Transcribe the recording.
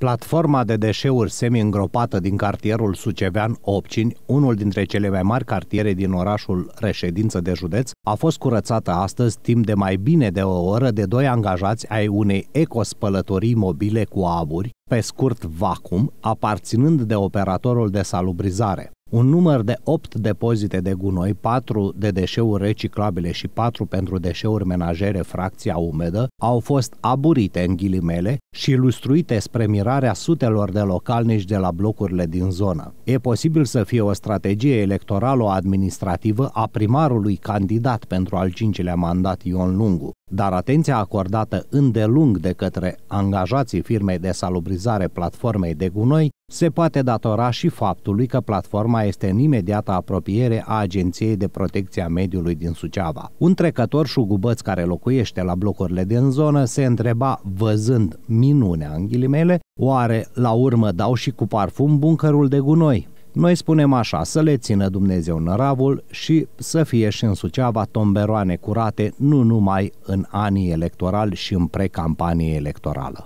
Platforma de deșeuri semi-îngropată din cartierul Sucevean Opcini, unul dintre cele mai mari cartiere din orașul reședință de județ, a fost curățată astăzi timp de mai bine de o oră de doi angajați ai unei ecospălătorii mobile cu aburi, pe scurt vacuum) aparținând de operatorul de salubrizare un număr de 8 depozite de gunoi, 4 de deșeuri reciclabile și 4 pentru deșeuri menajere fracția umedă, au fost aburite în ghilimele și ilustruite spre mirarea sutelor de localnici de la blocurile din zonă. E posibil să fie o strategie electorală administrativă a primarului candidat pentru al cincilea mandat Ion Lungu, dar atenția acordată îndelung de către angajații firmei de salubrizare platformei de gunoi se poate datora și faptului că platforma este în imediată apropiere a Agenției de Protecție a Mediului din Suceava. Un trecător șugubăț care locuiește la blocurile din zonă se întreba, văzând minunea în ghilimele, oare la urmă dau și cu parfum buncărul de gunoi? Noi spunem așa, să le țină Dumnezeu năravul și să fie și în Suceava tomberoane curate, nu numai în anii electorali și în precampanie electorală.